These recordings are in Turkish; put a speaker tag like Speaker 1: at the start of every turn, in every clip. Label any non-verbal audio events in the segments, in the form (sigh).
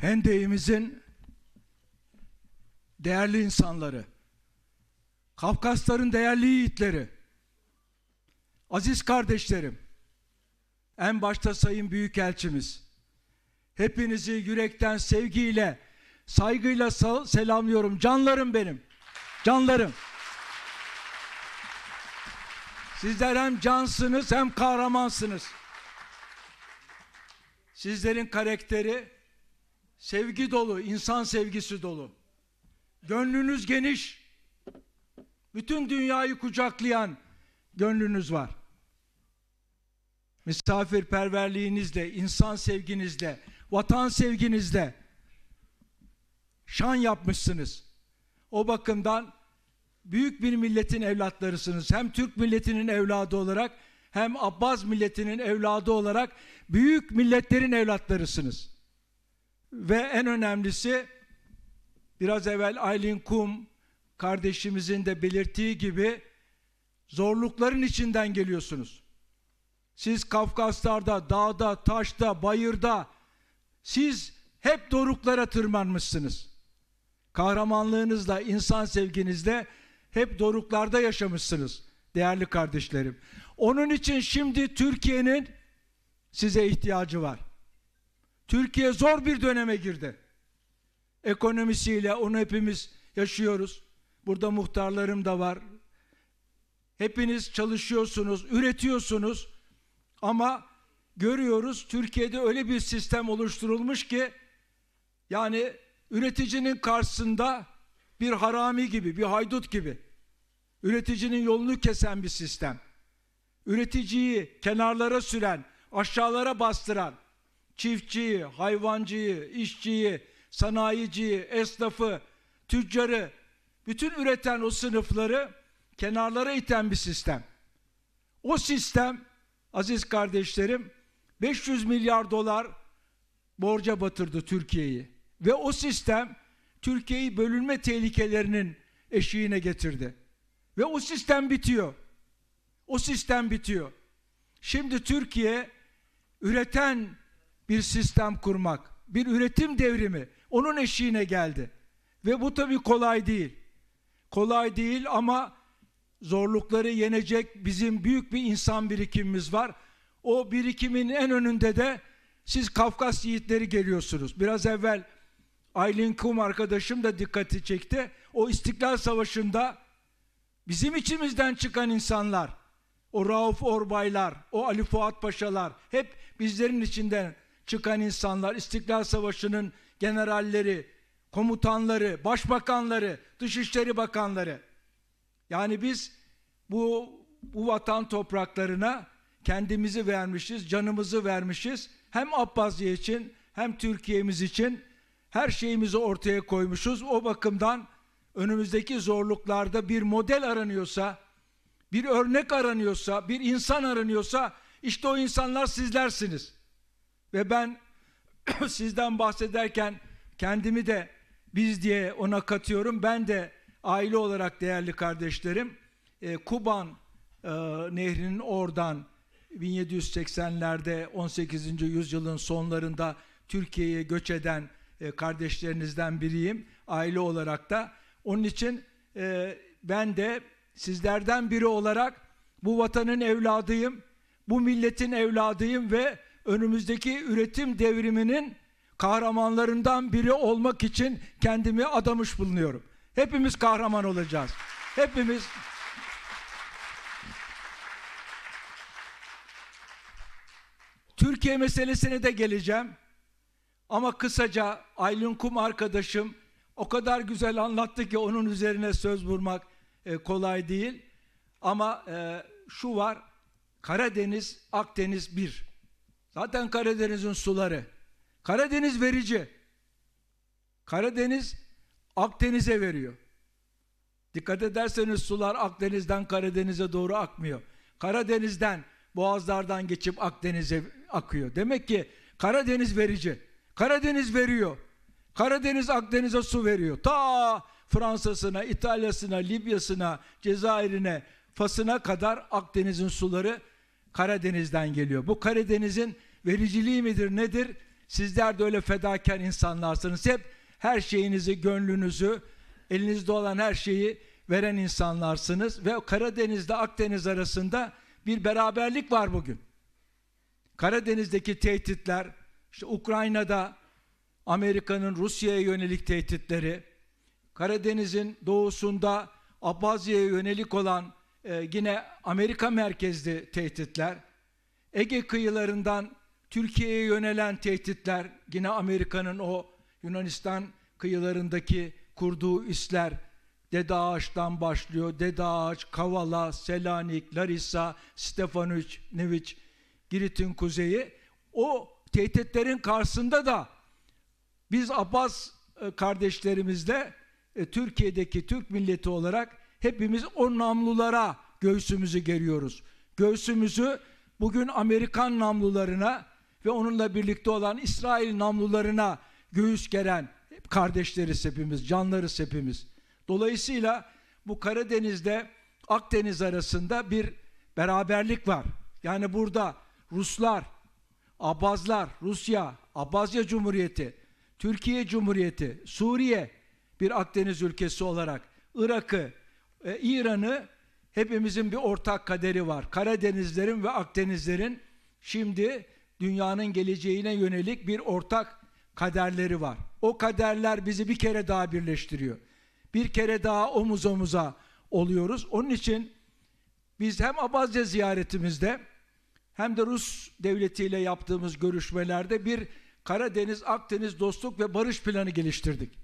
Speaker 1: Hendeyimizin değerli insanları, Kafkasların değerli yiğitleri, aziz kardeşlerim, en başta Sayın Büyükelçimiz, hepinizi yürekten sevgiyle, saygıyla selamlıyorum. Canlarım benim, canlarım. Sizler hem cansınız hem kahramansınız. Sizlerin karakteri sevgi dolu, insan sevgisi dolu. Gönlünüz geniş. Bütün dünyayı kucaklayan gönlünüz var. Misafirperverliğinizle, insan sevginizle, vatan sevginizle şan yapmışsınız. O bakımdan büyük bir milletin evlatlarısınız. Hem Türk milletinin evladı olarak hem Abbas milletinin evladı olarak büyük milletlerin evlatlarısınız ve en önemlisi biraz evvel Aylin Kum kardeşimizin de belirttiği gibi zorlukların içinden geliyorsunuz. Siz Kafkaslarda, dağda, taşta, bayırda siz hep doruklara tırmanmışsınız. Kahramanlığınızla, insan sevginizle hep doruklarda yaşamışsınız değerli kardeşlerim. Onun için şimdi Türkiye'nin size ihtiyacı var. Türkiye zor bir döneme girdi. Ekonomisiyle onu hepimiz yaşıyoruz. Burada muhtarlarım da var. Hepiniz çalışıyorsunuz, üretiyorsunuz. Ama görüyoruz Türkiye'de öyle bir sistem oluşturulmuş ki yani üreticinin karşısında bir harami gibi, bir haydut gibi. Üreticinin yolunu kesen bir sistem. Üreticiyi kenarlara süren, aşağılara bastıran, çiftçiyi, hayvancıyı, işçiyi, sanayiciyi, esnafı, tüccarı, bütün üreten o sınıfları kenarlara iten bir sistem. O sistem aziz kardeşlerim 500 milyar dolar borca batırdı Türkiye'yi ve o sistem Türkiye'yi bölünme tehlikelerinin eşiğine getirdi. Ve o sistem bitiyor. O sistem bitiyor. Şimdi Türkiye üreten bir sistem kurmak, bir üretim devrimi onun eşiğine geldi. Ve bu tabii kolay değil. Kolay değil ama zorlukları yenecek bizim büyük bir insan birikimimiz var. O birikimin en önünde de siz Kafkas yiğitleri geliyorsunuz. Biraz evvel Aylin Kum arkadaşım da dikkati çekti. O İstiklal Savaşı'nda bizim içimizden çıkan insanlar, o Rauf Orbaylar, o Ali Fuat Paşalar hep bizlerin içinden çıkan insanlar, İstiklal Savaşı'nın generalleri, komutanları, başbakanları, dışişleri bakanları. Yani biz bu, bu vatan topraklarına kendimizi vermişiz, canımızı vermişiz. Hem Abbazya için hem Türkiye'miz için her şeyimizi ortaya koymuşuz. O bakımdan önümüzdeki zorluklarda bir model aranıyorsa, bir örnek aranıyorsa, bir insan aranıyorsa işte o insanlar sizlersiniz. Ve ben (clears throat) sizden bahsederken kendimi de biz diye ona katıyorum. Ben de aile olarak değerli kardeşlerim e, Kuban e, nehrinin oradan 1780'lerde 18. yüzyılın sonlarında Türkiye'ye göç eden e, kardeşlerinizden biriyim. Aile olarak da. Onun için e, ben de sizlerden biri olarak bu vatanın evladıyım. Bu milletin evladıyım ve önümüzdeki üretim devriminin kahramanlarından biri olmak için kendimi adamış bulunuyorum. Hepimiz kahraman olacağız. Hepimiz Türkiye meselesine de geleceğim. Ama kısaca Aylin Kum arkadaşım o kadar güzel anlattı ki onun üzerine söz vurmak e, kolay değil. Ama e, şu var, Karadeniz, Akdeniz bir. Zaten Karadeniz'in suları. Karadeniz verici. Karadeniz Akdeniz'e veriyor. Dikkat ederseniz sular Akdeniz'den Karadeniz'e doğru akmıyor. Karadeniz'den boğazlardan geçip Akdeniz'e akıyor. Demek ki Karadeniz verici. Karadeniz veriyor. Karadeniz Akdeniz'e su veriyor. Ta Fransa'sına, İtalya'sına, Libya'sına, Cezayir'ine, Fas'ına kadar Akdeniz'in suları Karadeniz'den geliyor. Bu Karadeniz'in vericiliği midir nedir? Sizler de öyle fedakar insanlarsınız. Hep her şeyinizi, gönlünüzü, elinizde olan her şeyi veren insanlarsınız. Ve Karadeniz'de Akdeniz arasında bir beraberlik var bugün. Karadeniz'deki tehditler, işte Ukrayna'da Amerika'nın Rusya'ya yönelik tehditleri, Karadeniz'in doğusunda Abazya'ya yönelik olan e, yine Amerika merkezli tehditler, Ege kıyılarından Türkiye'ye yönelen tehditler, yine Amerika'nın o Yunanistan kıyılarındaki kurduğu isler, Dede Ağaç'tan başlıyor. Dede Ağaç, Kavala, Selanik, Larissa, Stefanuç, Neviç, Girit'in kuzeyi. O tehditlerin karşısında da biz Abbas e, kardeşlerimizle e, Türkiye'deki Türk milleti olarak hepimiz o namlulara göğsümüzü geriyoruz. Göğsümüzü bugün Amerikan namlularına ve onunla birlikte olan İsrail namlularına göğüs geren kardeşleriz hepimiz, canlarız hepimiz. Dolayısıyla bu Karadeniz'de Akdeniz arasında bir beraberlik var. Yani burada Ruslar, Abazlar, Rusya, Abazya Cumhuriyeti, Türkiye Cumhuriyeti, Suriye bir Akdeniz ülkesi olarak Irak'ı, e, İran'ı hepimizin bir ortak kaderi var. Karadenizlerin ve Akdenizlerin şimdi dünyanın geleceğine yönelik bir ortak kaderleri var. O kaderler bizi bir kere daha birleştiriyor. Bir kere daha omuz omuza oluyoruz. Onun için biz hem Abazya ziyaretimizde hem de Rus devletiyle yaptığımız görüşmelerde bir Karadeniz Akdeniz dostluk ve barış planı geliştirdik.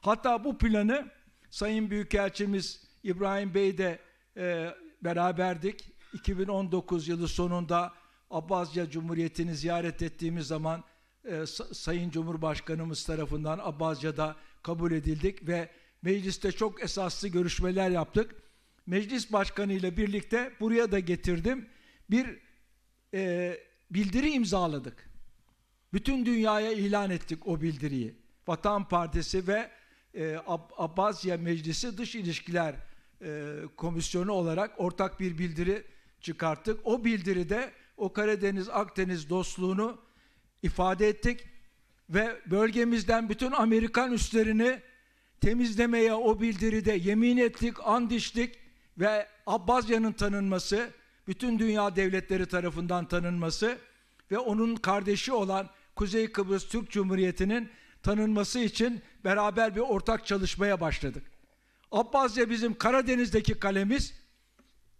Speaker 1: Hatta bu planı Sayın Büyükelçimiz İbrahim Bey de e, beraberdik. 2019 yılı sonunda Abazya Cumhuriyeti'ni ziyaret ettiğimiz zaman e, Sayın Cumhurbaşkanımız tarafından Abazya'da kabul edildik ve mecliste çok esaslı görüşmeler yaptık. Meclis Başkanı ile birlikte buraya da getirdim. Bir e, bildiri imzaladık. Bütün dünyaya ilan ettik o bildiriyi. Vatan Partisi ve e, Ab Abbasya Meclisi Dış İlişkiler e, Komisyonu olarak ortak bir bildiri çıkarttık. O bildiride o Karadeniz-Akdeniz dostluğunu ifade ettik ve bölgemizden bütün Amerikan üslerini temizlemeye o bildiride yemin ettik, and içtik ve Abbasya'nın tanınması, bütün dünya devletleri tarafından tanınması ve onun kardeşi olan Kuzey Kıbrıs Türk Cumhuriyeti'nin tanınması için beraber bir ortak çalışmaya başladık. Abbasya bizim Karadeniz'deki kalemiz,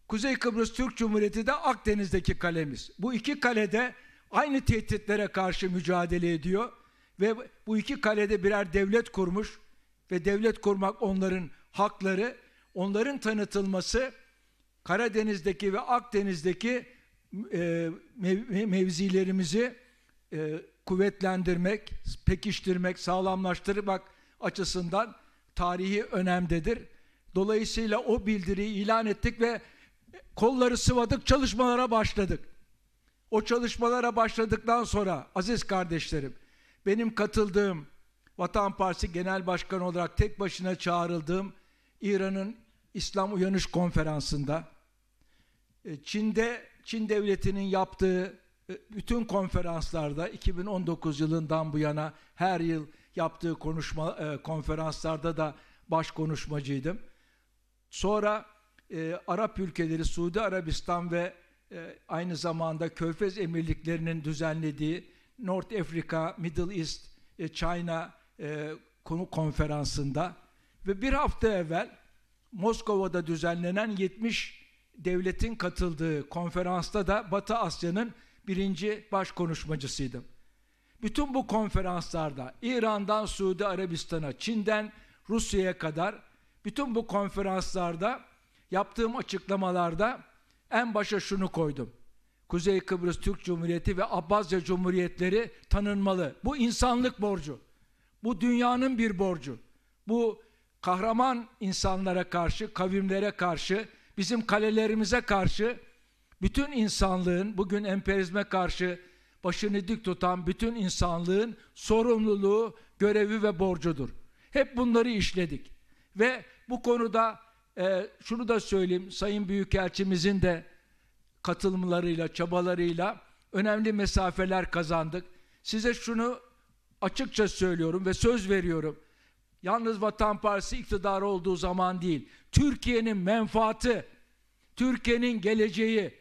Speaker 1: Kuzey Kıbrıs Türk Cumhuriyeti de Akdeniz'deki kalemiz. Bu iki kalede aynı tehditlere karşı mücadele ediyor ve bu iki kalede birer devlet kurmuş ve devlet kurmak onların hakları, onların tanıtılması Karadeniz'deki ve Akdeniz'deki e, mev mevzilerimizi e, kuvvetlendirmek, pekiştirmek, sağlamlaştırmak açısından tarihi önemdedir. Dolayısıyla o bildiriyi ilan ettik ve kolları sıvadık, çalışmalara başladık. O çalışmalara başladıktan sonra aziz kardeşlerim, benim katıldığım Vatan Partisi Genel Başkanı olarak tek başına çağrıldığım İran'ın İslam Uyanış Konferansı'nda, e, Çin'de, Çin Devleti'nin yaptığı bütün konferanslarda 2019 yılından bu yana her yıl yaptığı konuşma e, konferanslarda da baş konuşmacıydım. Sonra e, Arap ülkeleri Suudi Arabistan ve e, aynı zamanda Körfez Emirliklerinin düzenlediği North Africa, Middle East, e, China e, konu konferansında ve bir hafta evvel Moskova'da düzenlenen 70 devletin katıldığı konferansta da Batı Asya'nın birinci baş konuşmacısıydım. Bütün bu konferanslarda İran'dan Suudi Arabistan'a, Çin'den Rusya'ya kadar bütün bu konferanslarda yaptığım açıklamalarda en başa şunu koydum. Kuzey Kıbrıs Türk Cumhuriyeti ve Abbasya Cumhuriyetleri tanınmalı. Bu insanlık borcu. Bu dünyanın bir borcu. Bu kahraman insanlara karşı, kavimlere karşı, bizim kalelerimize karşı bütün insanlığın bugün emperizme karşı başını dik tutan bütün insanlığın sorumluluğu, görevi ve borcudur. Hep bunları işledik. Ve bu konuda e, şunu da söyleyeyim, Sayın Büyükelçimizin de katılımlarıyla, çabalarıyla önemli mesafeler kazandık. Size şunu açıkça söylüyorum ve söz veriyorum. Yalnız Vatan Partisi iktidarı olduğu zaman değil, Türkiye'nin menfaati, Türkiye'nin geleceği,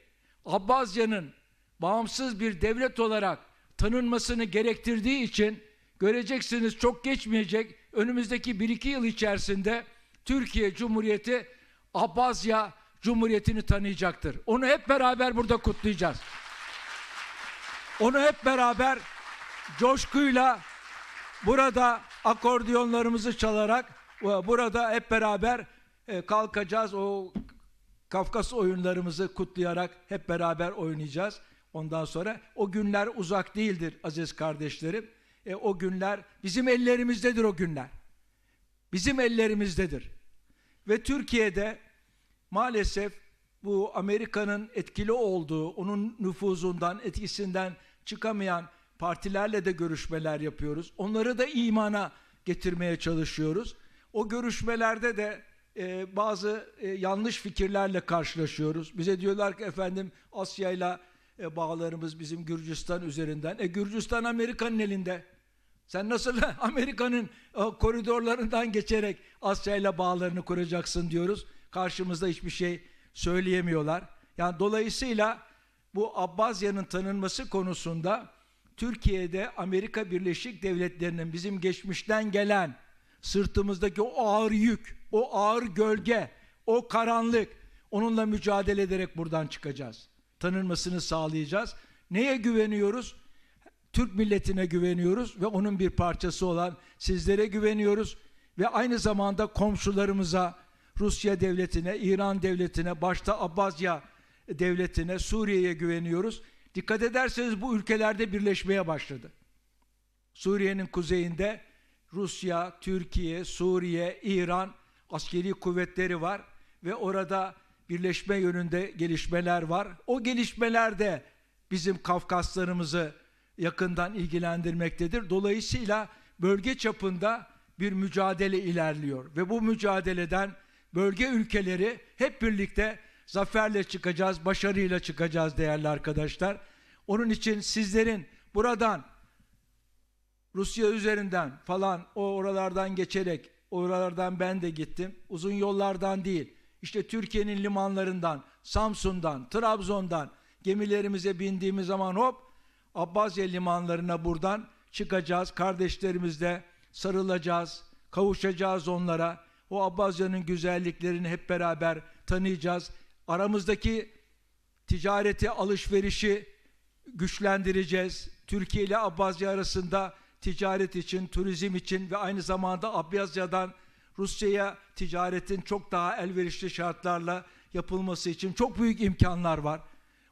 Speaker 1: Abbasya'nın bağımsız bir devlet olarak tanınmasını gerektirdiği için göreceksiniz çok geçmeyecek önümüzdeki 1-2 yıl içerisinde Türkiye Cumhuriyeti Abbasya Cumhuriyeti'ni tanıyacaktır. Onu hep beraber burada kutlayacağız. Onu hep beraber coşkuyla burada akordiyonlarımızı çalarak e, burada hep beraber e, kalkacağız. O Kafkas oyunlarımızı kutlayarak hep beraber oynayacağız. Ondan sonra o günler uzak değildir aziz kardeşlerim. E, o günler bizim ellerimizdedir o günler. Bizim ellerimizdedir. Ve Türkiye'de maalesef bu Amerika'nın etkili olduğu, onun nüfuzundan, etkisinden çıkamayan partilerle de görüşmeler yapıyoruz. Onları da imana getirmeye çalışıyoruz. O görüşmelerde de e, bazı e, yanlış fikirlerle karşılaşıyoruz. Bize diyorlar ki efendim Asya ile e, bağlarımız bizim Gürcistan üzerinden. E Gürcistan Amerika'nın elinde. Sen nasıl (laughs) Amerika'nın e, koridorlarından geçerek Asya ile bağlarını kuracaksın diyoruz. Karşımızda hiçbir şey söyleyemiyorlar. Yani dolayısıyla bu Abbazya'nın tanınması konusunda Türkiye'de Amerika Birleşik Devletleri'nin bizim geçmişten gelen sırtımızdaki o ağır yük o ağır gölge, o karanlık onunla mücadele ederek buradan çıkacağız. Tanınmasını sağlayacağız. Neye güveniyoruz? Türk milletine güveniyoruz ve onun bir parçası olan sizlere güveniyoruz ve aynı zamanda komşularımıza, Rusya devletine, İran devletine, başta Abazya devletine, Suriye'ye güveniyoruz. Dikkat ederseniz bu ülkelerde birleşmeye başladı. Suriye'nin kuzeyinde Rusya, Türkiye, Suriye, İran askeri kuvvetleri var ve orada birleşme yönünde gelişmeler var. O gelişmeler de bizim Kafkaslarımızı yakından ilgilendirmektedir. Dolayısıyla bölge çapında bir mücadele ilerliyor ve bu mücadeleden bölge ülkeleri hep birlikte zaferle çıkacağız, başarıyla çıkacağız değerli arkadaşlar. Onun için sizlerin buradan Rusya üzerinden falan o oralardan geçerek Oralardan ben de gittim. Uzun yollardan değil. İşte Türkiye'nin limanlarından, Samsun'dan, Trabzon'dan gemilerimize bindiğimiz zaman hop Abbasya limanlarına buradan çıkacağız. Kardeşlerimizle sarılacağız, kavuşacağız onlara. O Abbasya'nın güzelliklerini hep beraber tanıyacağız. Aramızdaki ticareti, alışverişi güçlendireceğiz. Türkiye ile Abbasya arasında ticaret için, turizm için ve aynı zamanda Abyazya'dan Rusya'ya ticaretin çok daha elverişli şartlarla yapılması için çok büyük imkanlar var.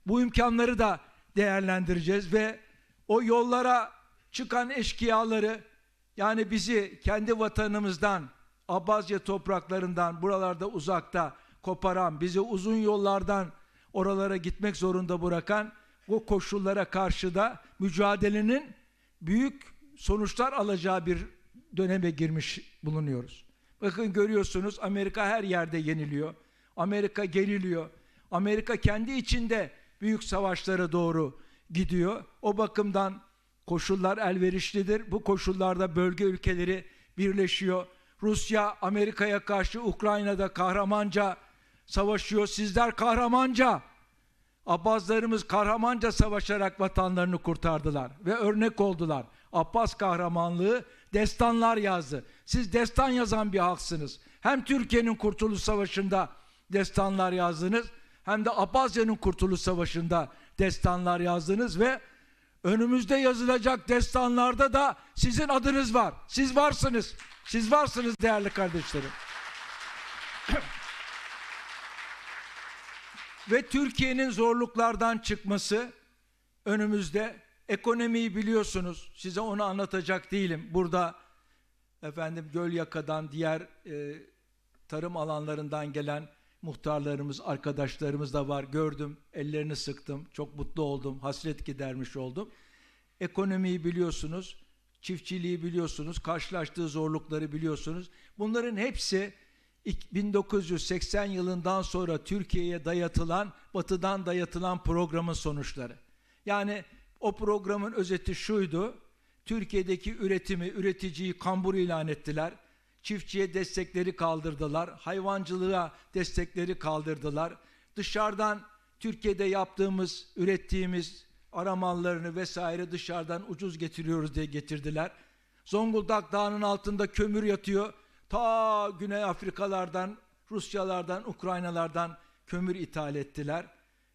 Speaker 1: Bu imkanları da değerlendireceğiz ve o yollara çıkan eşkıyaları yani bizi kendi vatanımızdan, Abazya topraklarından buralarda uzakta koparan, bizi uzun yollardan oralara gitmek zorunda bırakan bu koşullara karşı da mücadelenin büyük sonuçlar alacağı bir döneme girmiş bulunuyoruz. Bakın görüyorsunuz Amerika her yerde yeniliyor. Amerika geriliyor. Amerika kendi içinde büyük savaşlara doğru gidiyor. O bakımdan koşullar elverişlidir. Bu koşullarda bölge ülkeleri birleşiyor. Rusya Amerika'ya karşı Ukrayna'da kahramanca savaşıyor. Sizler kahramanca Abbazlarımız kahramanca savaşarak vatanlarını kurtardılar ve örnek oldular. Abbas kahramanlığı destanlar yazdı. Siz destan yazan bir halksınız. Hem Türkiye'nin Kurtuluş Savaşı'nda destanlar yazdınız hem de Abazya'nın Kurtuluş Savaşı'nda destanlar yazdınız ve önümüzde yazılacak destanlarda da sizin adınız var. Siz varsınız. Siz varsınız değerli kardeşlerim. (coughs) ve Türkiye'nin zorluklardan çıkması önümüzde Ekonomiyi biliyorsunuz. Size onu anlatacak değilim. Burada efendim Gölyaka'dan diğer e, tarım alanlarından gelen muhtarlarımız, arkadaşlarımız da var. Gördüm, ellerini sıktım. Çok mutlu oldum. Hasret gidermiş oldum. Ekonomiyi biliyorsunuz, çiftçiliği biliyorsunuz, karşılaştığı zorlukları biliyorsunuz. Bunların hepsi 1980 yılından sonra Türkiye'ye dayatılan, batıdan dayatılan programın sonuçları. Yani o programın özeti şuydu. Türkiye'deki üretimi, üreticiyi kambur ilan ettiler. Çiftçiye destekleri kaldırdılar. Hayvancılığa destekleri kaldırdılar. Dışarıdan Türkiye'de yaptığımız, ürettiğimiz ara mallarını vesaire dışarıdan ucuz getiriyoruz diye getirdiler. Zonguldak Dağı'nın altında kömür yatıyor. Ta Güney Afrikalardan, Rusyalardan, Ukraynalardan kömür ithal ettiler.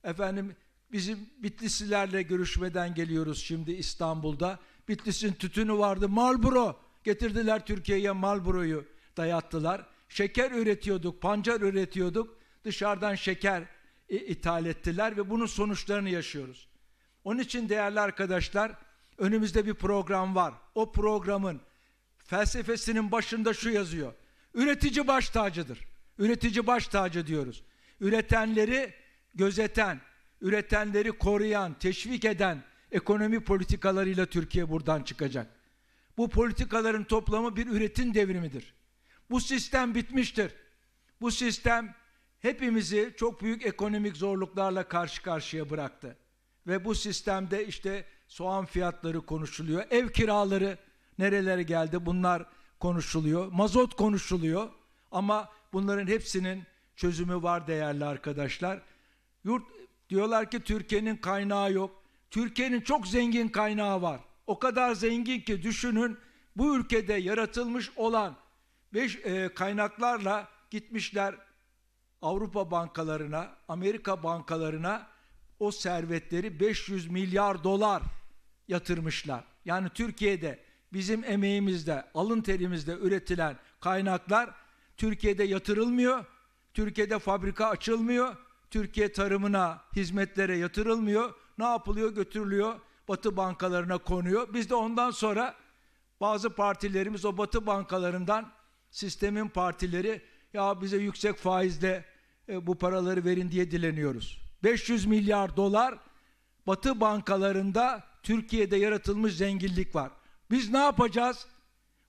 Speaker 1: Efendim Bizim Bitlislilerle görüşmeden geliyoruz şimdi İstanbul'da. Bitlis'in tütünü vardı Marlboro. Getirdiler Türkiye'ye Marlboro'yu dayattılar. Şeker üretiyorduk, pancar üretiyorduk. Dışarıdan şeker e, ithal ettiler ve bunun sonuçlarını yaşıyoruz. Onun için değerli arkadaşlar önümüzde bir program var. O programın felsefesinin başında şu yazıyor. Üretici baş tacıdır. Üretici baş tacı diyoruz. Üretenleri gözeten, üretenleri koruyan, teşvik eden ekonomi politikalarıyla Türkiye buradan çıkacak. Bu politikaların toplamı bir üretim devrimidir. Bu sistem bitmiştir. Bu sistem hepimizi çok büyük ekonomik zorluklarla karşı karşıya bıraktı. Ve bu sistemde işte soğan fiyatları konuşuluyor, ev kiraları nerelere geldi bunlar konuşuluyor, mazot konuşuluyor. Ama bunların hepsinin çözümü var değerli arkadaşlar. Yurt Diyorlar ki Türkiye'nin kaynağı yok. Türkiye'nin çok zengin kaynağı var. O kadar zengin ki düşünün bu ülkede yaratılmış olan beş e, kaynaklarla gitmişler Avrupa bankalarına, Amerika bankalarına o servetleri 500 milyar dolar yatırmışlar. Yani Türkiye'de bizim emeğimizde, alın terimizde üretilen kaynaklar Türkiye'de yatırılmıyor. Türkiye'de fabrika açılmıyor. Türkiye tarımına, hizmetlere yatırılmıyor. Ne yapılıyor? Götürülüyor. Batı bankalarına konuyor. Biz de ondan sonra bazı partilerimiz o batı bankalarından sistemin partileri ya bize yüksek faizle e, bu paraları verin diye dileniyoruz. 500 milyar dolar batı bankalarında Türkiye'de yaratılmış zenginlik var. Biz ne yapacağız?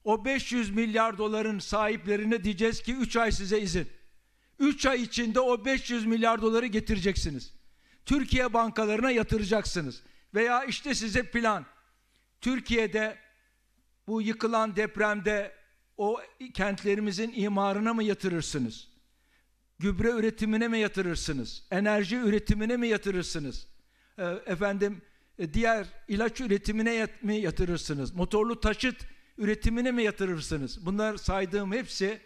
Speaker 1: O 500 milyar doların sahiplerine diyeceğiz ki 3 ay size izin. 3 ay içinde o 500 milyar doları getireceksiniz. Türkiye bankalarına yatıracaksınız. Veya işte size plan. Türkiye'de bu yıkılan depremde o kentlerimizin imarına mı yatırırsınız? Gübre üretimine mi yatırırsınız? Enerji üretimine mi yatırırsınız? Ee, e, efendim diğer ilaç üretimine yat mi yatırırsınız? Motorlu taşıt üretimine mi yatırırsınız? Bunlar saydığım hepsi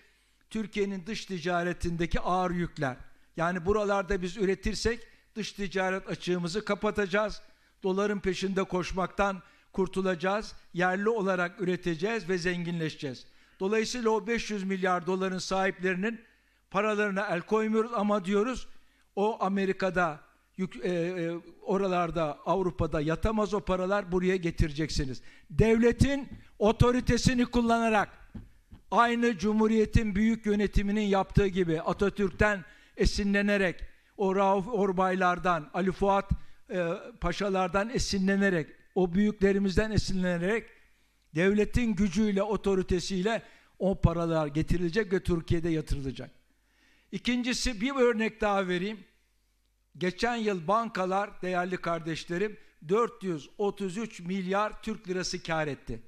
Speaker 1: Türkiye'nin dış ticaretindeki ağır yükler. Yani buralarda biz üretirsek dış ticaret açığımızı kapatacağız. Doların peşinde koşmaktan kurtulacağız. Yerli olarak üreteceğiz ve zenginleşeceğiz. Dolayısıyla o 500 milyar doların sahiplerinin paralarına el koymuyoruz ama diyoruz o Amerika'da yük, e, e oralarda Avrupa'da yatamaz o paralar buraya getireceksiniz. Devletin otoritesini kullanarak aynı Cumhuriyet'in büyük yönetiminin yaptığı gibi Atatürk'ten esinlenerek, o Rauf Orbaylardan, Ali Fuat e, Paşalardan esinlenerek, o büyüklerimizden esinlenerek devletin gücüyle, otoritesiyle o paralar getirilecek ve Türkiye'de yatırılacak. İkincisi bir örnek daha vereyim. Geçen yıl bankalar değerli kardeşlerim 433 milyar Türk lirası kar etti.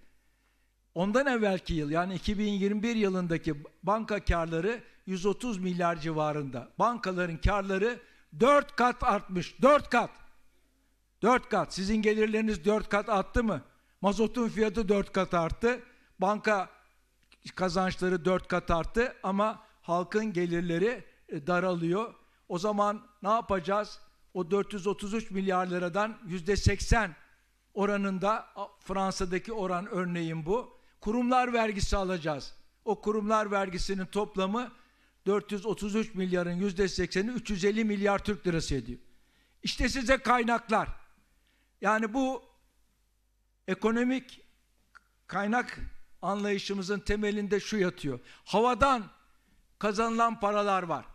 Speaker 1: Ondan evvelki yıl yani 2021 yılındaki banka karları 130 milyar civarında. Bankaların karları 4 kat artmış. 4 kat. 4 kat. Sizin gelirleriniz 4 kat attı mı? Mazotun fiyatı 4 kat arttı. Banka kazançları 4 kat arttı ama halkın gelirleri e, daralıyor. O zaman ne yapacağız? O 433 milyar liradan %80 oranında Fransa'daki oran örneğin bu. Kurumlar vergisi alacağız. O kurumlar vergisinin toplamı 433 milyarın yüzde %80'i 350 milyar Türk lirası ediyor. İşte size kaynaklar. Yani bu ekonomik kaynak anlayışımızın temelinde şu yatıyor. Havadan kazanılan paralar var.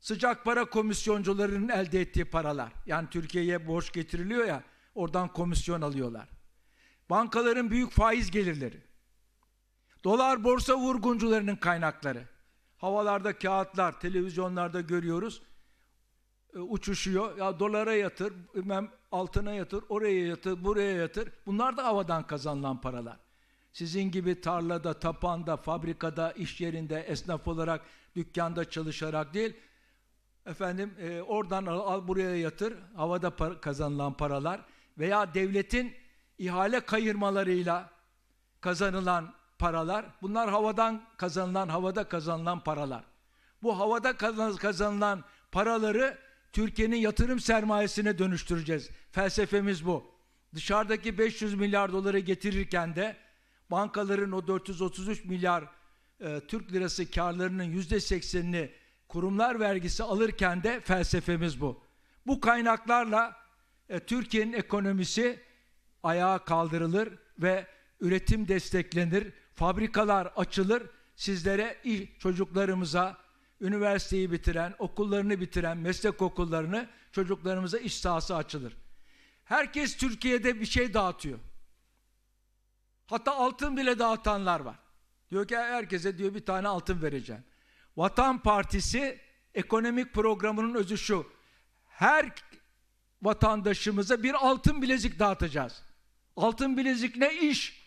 Speaker 1: Sıcak para komisyoncularının elde ettiği paralar. Yani Türkiye'ye borç getiriliyor ya oradan komisyon alıyorlar bankaların büyük faiz gelirleri, dolar borsa vurguncularının kaynakları, havalarda kağıtlar, televizyonlarda görüyoruz, e, uçuşuyor, ya dolara yatır, bilmem altına yatır, oraya yatır, buraya yatır, bunlar da havadan kazanılan paralar. Sizin gibi tarlada, tapanda, fabrikada, iş yerinde, esnaf olarak, dükkanda çalışarak değil, efendim e, oradan al, al buraya yatır, havada para, kazanılan paralar veya devletin ihale kayırmalarıyla kazanılan paralar, bunlar havadan kazanılan, havada kazanılan paralar. Bu havada kazanılan paraları Türkiye'nin yatırım sermayesine dönüştüreceğiz. Felsefemiz bu. Dışarıdaki 500 milyar doları getirirken de bankaların o 433 milyar e, Türk lirası karlarının %80'ini kurumlar vergisi alırken de felsefemiz bu. Bu kaynaklarla e, Türkiye'nin ekonomisi ayağa kaldırılır ve üretim desteklenir, fabrikalar açılır, sizlere çocuklarımıza üniversiteyi bitiren, okullarını bitiren, meslek okullarını çocuklarımıza iş sahası açılır. Herkes Türkiye'de bir şey dağıtıyor. Hatta altın bile dağıtanlar var. Diyor ki herkese diyor bir tane altın vereceğim. Vatan Partisi ekonomik programının özü şu. Her vatandaşımıza bir altın bilezik dağıtacağız. Altın bilezik ne iş?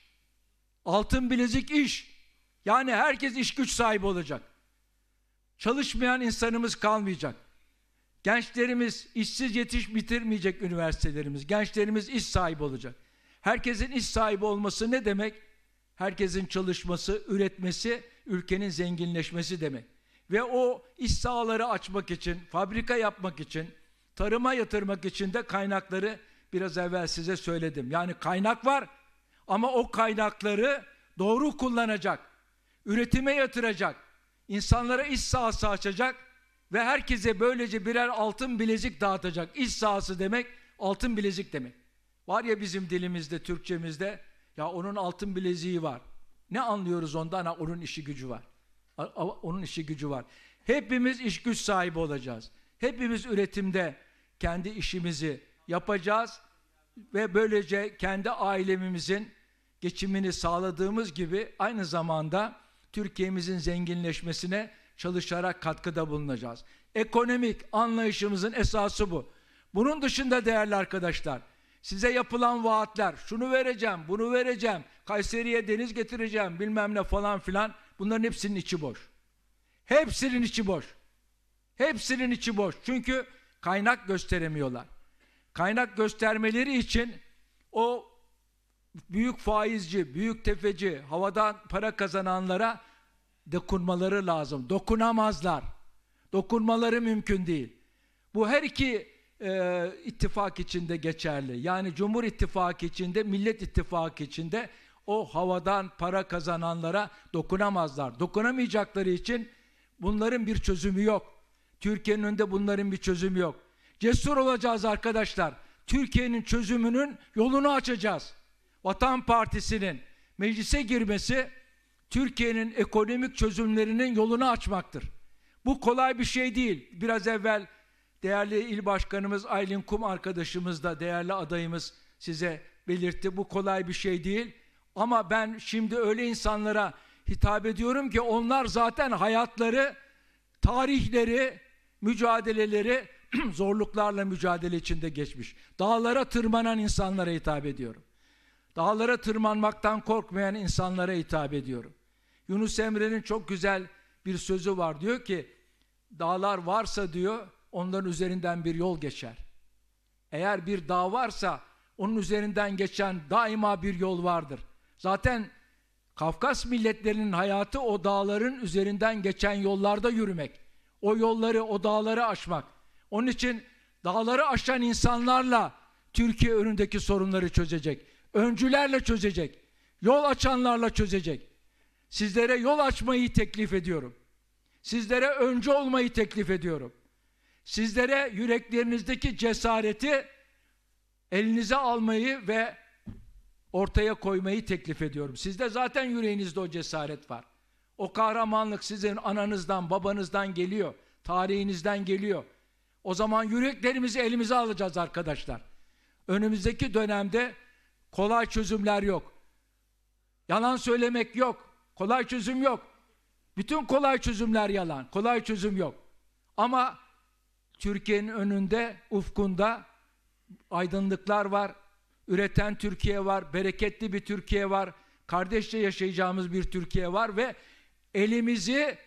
Speaker 1: Altın bilezik iş. Yani herkes iş güç sahibi olacak. Çalışmayan insanımız kalmayacak. Gençlerimiz işsiz yetiş bitirmeyecek üniversitelerimiz. Gençlerimiz iş sahibi olacak. Herkesin iş sahibi olması ne demek? Herkesin çalışması, üretmesi, ülkenin zenginleşmesi demek. Ve o iş sahaları açmak için, fabrika yapmak için, tarıma yatırmak için de kaynakları biraz evvel size söyledim. Yani kaynak var ama o kaynakları doğru kullanacak, üretime yatıracak, insanlara iş sahası açacak ve herkese böylece birer altın bilezik dağıtacak. İş sahası demek altın bilezik demek. Var ya bizim dilimizde, Türkçemizde ya onun altın bileziği var. Ne anlıyoruz ondan? Ha, onun işi gücü var. Onun işi gücü var. Hepimiz iş güç sahibi olacağız. Hepimiz üretimde kendi işimizi, yapacağız ve böylece kendi ailemimizin geçimini sağladığımız gibi aynı zamanda Türkiye'mizin zenginleşmesine çalışarak katkıda bulunacağız. Ekonomik anlayışımızın esası bu. Bunun dışında değerli arkadaşlar, size yapılan vaatler, şunu vereceğim, bunu vereceğim, Kayseri'ye deniz getireceğim bilmem ne falan filan bunların hepsinin içi boş. Hepsinin içi boş. Hepsinin içi boş. Çünkü kaynak gösteremiyorlar kaynak göstermeleri için o büyük faizci, büyük tefeci, havadan para kazananlara dokunmaları lazım. Dokunamazlar. Dokunmaları mümkün değil. Bu her iki e, ittifak içinde geçerli. Yani Cumhur İttifakı içinde, Millet İttifakı içinde o havadan para kazananlara dokunamazlar. Dokunamayacakları için bunların bir çözümü yok. Türkiye'nin önünde bunların bir çözümü yok. Cesur olacağız arkadaşlar. Türkiye'nin çözümünün yolunu açacağız. Vatan Partisi'nin meclise girmesi Türkiye'nin ekonomik çözümlerinin yolunu açmaktır. Bu kolay bir şey değil. Biraz evvel değerli il başkanımız Aylin Kum arkadaşımız da değerli adayımız size belirtti. Bu kolay bir şey değil. Ama ben şimdi öyle insanlara hitap ediyorum ki onlar zaten hayatları, tarihleri, mücadeleleri (clears throat) zorluklarla mücadele içinde geçmiş. Dağlara tırmanan insanlara hitap ediyorum. Dağlara tırmanmaktan korkmayan insanlara hitap ediyorum. Yunus Emre'nin çok güzel bir sözü var. Diyor ki dağlar varsa diyor onların üzerinden bir yol geçer. Eğer bir dağ varsa onun üzerinden geçen daima bir yol vardır. Zaten Kafkas milletlerinin hayatı o dağların üzerinden geçen yollarda yürümek. O yolları, o dağları aşmak. Onun için dağları aşan insanlarla Türkiye önündeki sorunları çözecek. Öncülerle çözecek. Yol açanlarla çözecek. Sizlere yol açmayı teklif ediyorum. Sizlere öncü olmayı teklif ediyorum. Sizlere yüreklerinizdeki cesareti elinize almayı ve ortaya koymayı teklif ediyorum. Sizde zaten yüreğinizde o cesaret var. O kahramanlık sizin ananızdan, babanızdan geliyor. Tarihinizden geliyor. O zaman yüreklerimizi elimize alacağız arkadaşlar. Önümüzdeki dönemde kolay çözümler yok. Yalan söylemek yok. Kolay çözüm yok. Bütün kolay çözümler yalan. Kolay çözüm yok. Ama Türkiye'nin önünde, ufkunda aydınlıklar var. Üreten Türkiye var. Bereketli bir Türkiye var. Kardeşçe yaşayacağımız bir Türkiye var ve elimizi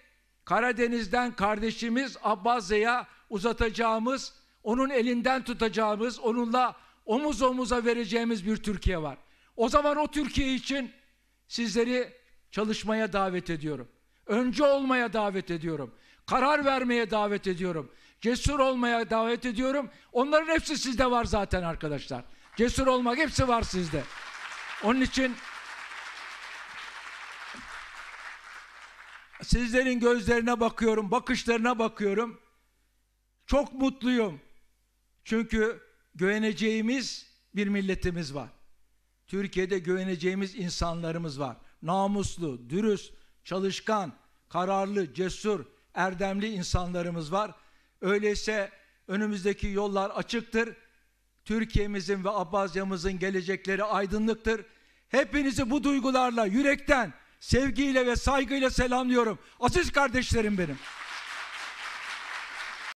Speaker 1: Karadeniz'den kardeşimiz Abbazya'ya uzatacağımız, onun elinden tutacağımız, onunla omuz omuza vereceğimiz bir Türkiye var. O zaman o Türkiye için sizleri çalışmaya davet ediyorum. Önce olmaya davet ediyorum. Karar vermeye davet ediyorum. Cesur olmaya davet ediyorum. Onların hepsi sizde var zaten arkadaşlar. Cesur olmak hepsi var sizde. Onun için sizlerin gözlerine bakıyorum, bakışlarına bakıyorum. Çok mutluyum. Çünkü güveneceğimiz bir milletimiz var. Türkiye'de güveneceğimiz insanlarımız var. Namuslu, dürüst, çalışkan, kararlı, cesur, erdemli insanlarımız var. Öyleyse önümüzdeki yollar açıktır. Türkiye'mizin ve Abazya'mızın gelecekleri aydınlıktır. Hepinizi bu duygularla, yürekten, sevgiyle ve saygıyla selamlıyorum. Aziz kardeşlerim benim.